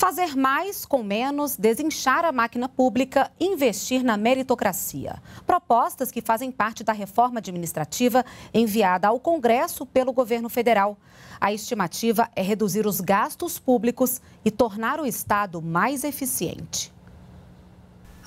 Fazer mais com menos, desinchar a máquina pública, investir na meritocracia. Propostas que fazem parte da reforma administrativa enviada ao Congresso pelo governo federal. A estimativa é reduzir os gastos públicos e tornar o Estado mais eficiente.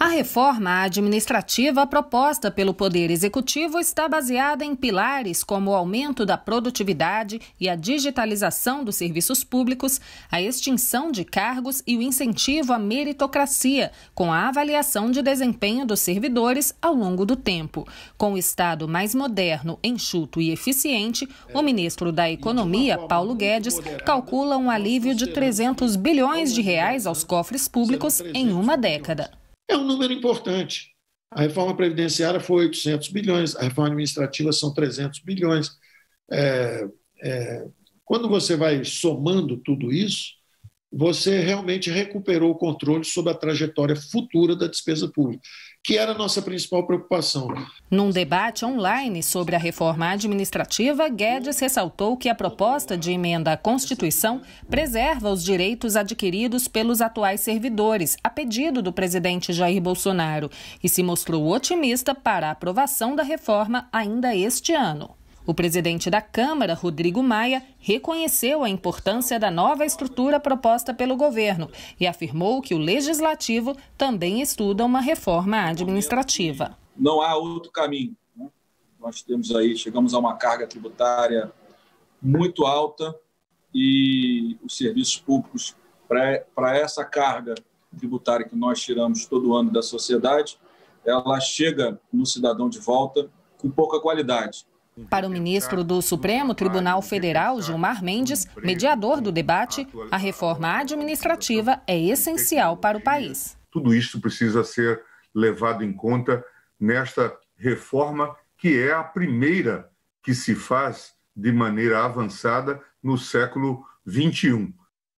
A reforma administrativa proposta pelo Poder Executivo está baseada em pilares como o aumento da produtividade e a digitalização dos serviços públicos, a extinção de cargos e o incentivo à meritocracia, com a avaliação de desempenho dos servidores ao longo do tempo. Com o Estado mais moderno, enxuto e eficiente, o ministro da Economia, Paulo Guedes, calcula um alívio de 300 bilhões de reais aos cofres públicos em uma década é um número importante. A reforma previdenciária foi 800 bilhões, a reforma administrativa são 300 bilhões. É, é, quando você vai somando tudo isso, você realmente recuperou o controle sobre a trajetória futura da despesa pública, que era a nossa principal preocupação. Num debate online sobre a reforma administrativa, Guedes ressaltou que a proposta de emenda à Constituição preserva os direitos adquiridos pelos atuais servidores, a pedido do presidente Jair Bolsonaro, e se mostrou otimista para a aprovação da reforma ainda este ano. O presidente da Câmara, Rodrigo Maia, reconheceu a importância da nova estrutura proposta pelo governo e afirmou que o legislativo também estuda uma reforma administrativa. Não há outro caminho. Né? Nós temos aí, chegamos a uma carga tributária muito alta e os serviços públicos para essa carga tributária que nós tiramos todo ano da sociedade, ela chega no cidadão de volta com pouca qualidade. Para o ministro do Supremo Tribunal Federal, Gilmar Mendes, mediador do debate, a reforma administrativa é essencial para o país. Tudo isso precisa ser levado em conta nesta reforma, que é a primeira que se faz de maneira avançada no século XXI.